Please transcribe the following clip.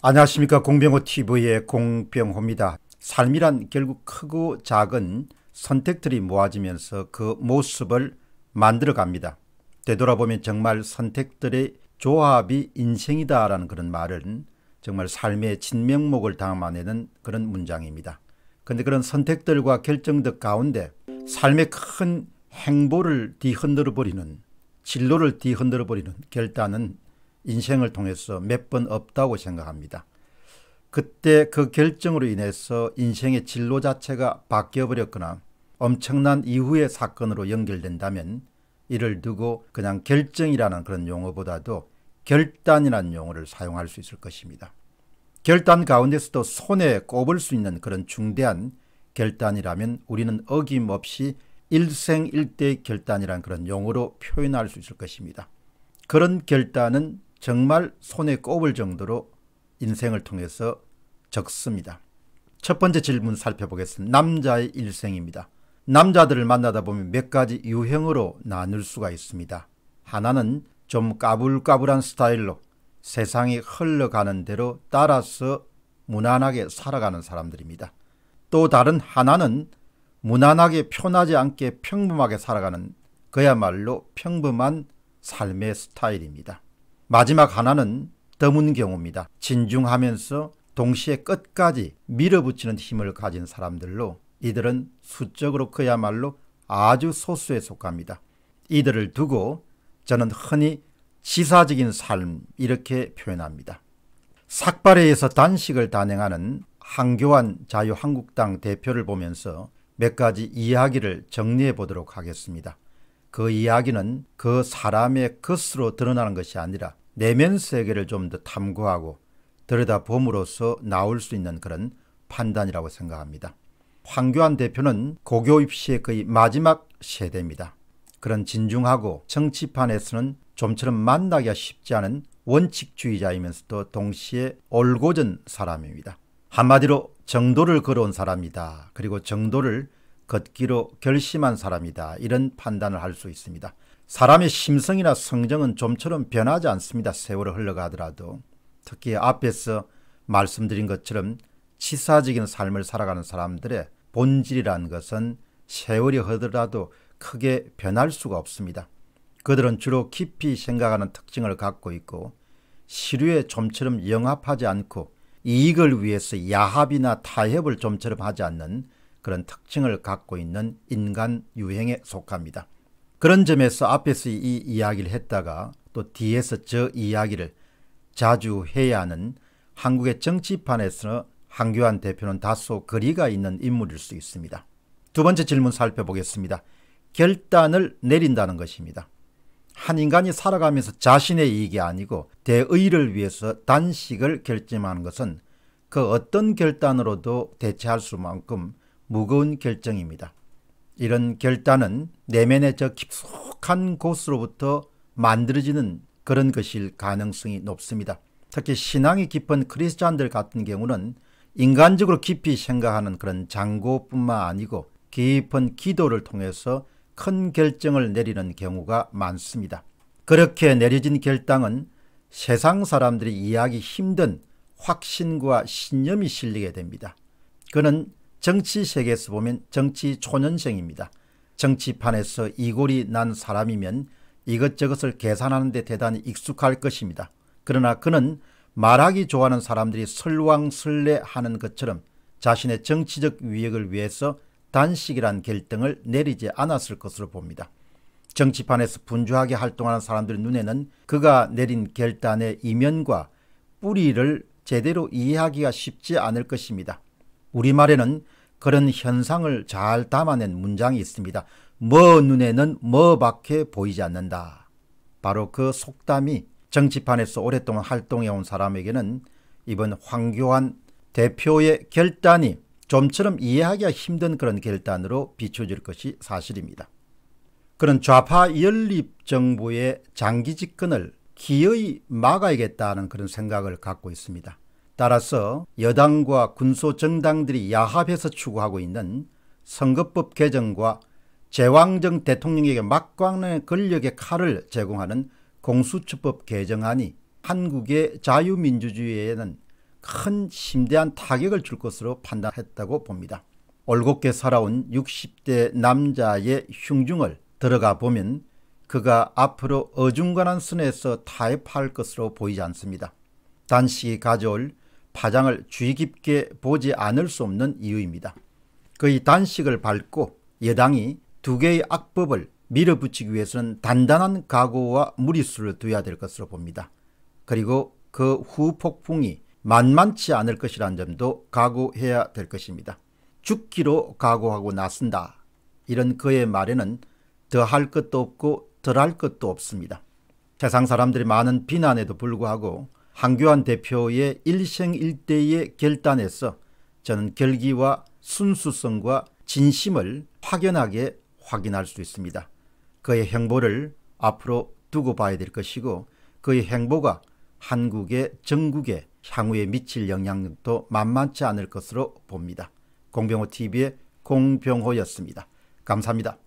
안녕하십니까 공병호TV의 공병호입니다. 삶이란 결국 크고 작은 선택들이 모아지면서 그 모습을 만들어갑니다. 되돌아보면 정말 선택들의 조합이 인생이다라는 그런 말은 정말 삶의 진명목을 담아내는 그런 문장입니다. 그런데 그런 선택들과 결정들 가운데 삶의 큰 행보를 뒤흔들어 버리는 진로를 뒤흔들어 버리는 결단은 인생을 통해서 몇 번 없다고 생각합니다. 그때 그 결정으로 인해서 인생의 진로 자체가 바뀌어버렸거나 엄청난 이후의 사건으로 연결된다면 이를 두고 그냥 결정이라는 그런 용어보다도 결단이라는 용어를 사용할 수 있을 것입니다. 결단 가운데서도 손에 꼽을 수 있는 그런 중대한 결단이라면 우리는 어김없이 일생일대 결단이란 그런 용어로 표현할 수 있을 것입니다. 그런 결단은 정말 손에 꼽을 정도로 인생을 통해서 적습니다. 첫 번째 질문 살펴보겠습니다. 남자의 일생입니다. 남자들을 만나다 보면 몇 가지 유형으로 나눌 수가 있습니다. 하나는 좀 까불까불한 스타일로 세상이 흘러가는 대로 따라서 무난하게 살아가는 사람들입니다. 또 다른 하나는 무난하게 편하지 않게 평범하게 살아가는 그야말로 평범한 삶의 스타일입니다. 마지막 하나는 드문 경우입니다. 진중하면서 동시에 끝까지 밀어붙이는 힘을 가진 사람들로 이들은 수적으로 그야말로 아주 소수에 속합니다. 이들을 두고 저는 흔히 지사적인 삶 이렇게 표현합니다. 삭발회에서 단식을 단행하는 한교환 자유한국당 대표를 보면서 몇 가지 이야기를 정리해 보도록 하겠습니다. 그 이야기는 그 사람의 것으로 드러나는 것이 아니라 내면 세계를 좀 더 탐구하고 들여다봄으로써 나올 수 있는 그런 판단이라고 생각합니다. 황교안 대표는 고교 입시의 거의 마지막 세대입니다. 그런 진중하고 정치판에서는 좀처럼 만나기가 쉽지 않은 원칙주의자이면서도 동시에 올고전 사람입니다. 한마디로 정도를 걸어온 사람이다. 그리고 정도를 걷기로 결심한 사람이다. 이런 판단을 할 수 있습니다. 사람의 심성이나 성정은 좀처럼 변하지 않습니다. 세월이 흘러가더라도. 특히 앞에서 말씀드린 것처럼 치사적인 삶을 살아가는 사람들의 본질이라는 것은 세월이 흐더라도 크게 변할 수가 없습니다. 그들은 주로 깊이 생각하는 특징을 갖고 있고 시류에 좀처럼 영합하지 않고 이익을 위해서 야합이나 타협을 좀처럼 하지 않는 그런 특징을 갖고 있는 인간 유행에 속합니다. 그런 점에서 앞에서 이 이야기를 했다가 또 뒤에서 저 이야기를 자주 해야 하는 한국의 정치판에서 한교안 대표는 다소 거리가 있는 인물일 수 있습니다. 두 번째 질문 살펴보겠습니다. 결단을 내린다는 것입니다. 한 인간이 살아가면서 자신의 이익이 아니고 대의를 위해서 단식을 결심하는 것은 그 어떤 결단으로도 대체할 수만큼 무거운 결정입니다. 이런 결단은 내면의 저 깊숙한 곳으로부터 만들어지는 그런 것일 가능성이 높습니다. 특히 신앙이 깊은 크리스찬들 같은 경우는 인간적으로 깊이 생각하는 그런 장고뿐만 아니고 깊은 기도를 통해서 큰 결정을 내리는 경우가 많습니다. 그렇게 내려진 결단은 세상 사람들이 이해하기 힘든 확신과 신념이 실리게 됩니다. 그는 정치 세계에서 보면 정치 초년생입니다. 정치판에서 이골이 난 사람이면 이것저것을 계산하는 데 대단히 익숙할 것입니다. 그러나 그는 말하기 좋아하는 사람들이 설왕설래하는 것처럼 자신의 정치적 위익을 위해서 단식이란 결정을 내리지 않았을 것으로 봅니다. 정치판에서 분주하게 활동하는 사람들 눈에는 그가 내린 결단의 이면과 뿌리를 제대로 이해하기가 쉽지 않을 것입니다. 우리말에는 그런 현상을 잘 담아낸 문장이 있습니다. 뭐 눈에는 뭐밖에 보이지 않는다. 바로 그 속담이 정치판에서 오랫동안 활동해온 사람에게는 이번 황교안 대표의 결단이 좀처럼 이해하기가 힘든 그런 결단으로 비춰질 것이 사실입니다. 그런 좌파 연립 정부의 장기 집권을 기어이 막아야겠다는 그런 생각을 갖고 있습니다. 따라서 여당과 군소 정당들이 야합해서 추구하고 있는 선거법 개정과 제왕정 대통령에게 막강한 권력의 칼을 제공하는 공수처법 개정안이 한국의 자유민주주의에는 큰 심대한 타격을 줄 것으로 판단했다고 봅니다. 올곧게 살아온 60대 남자의 흉중을 들어가 보면 그가 앞으로 어중간한 선에서 타협할 것으로 보이지 않습니다. 단식이 가져올 파장을 주의 깊게 보지 않을 수 없는 이유입니다. 그의 단식을 밟고 여당이 두 개의 악법을 밀어붙이기 위해서는 단단한 각오와 무리수를 두어야 될 것으로 봅니다. 그리고 그 후폭풍이 만만치 않을 것이라는 점도 각오해야 될 것입니다. 죽기로 각오하고 나선다. 이런 그의 말에는 더 할 것도 없고 덜할 것도 없습니다. 세상 사람들이 많은 비난에도 불구하고 한교안 대표의 일생일대의 결단에서 저는 결기와 순수성과 진심을 확연하게 확인할 수 있습니다. 그의 행보를 앞으로 두고 봐야 될 것이고 그의 행보가 한국의 전국에 향후에 미칠 영향도 만만치 않을 것으로 봅니다. 공병호TV의 공병호였습니다. 감사합니다.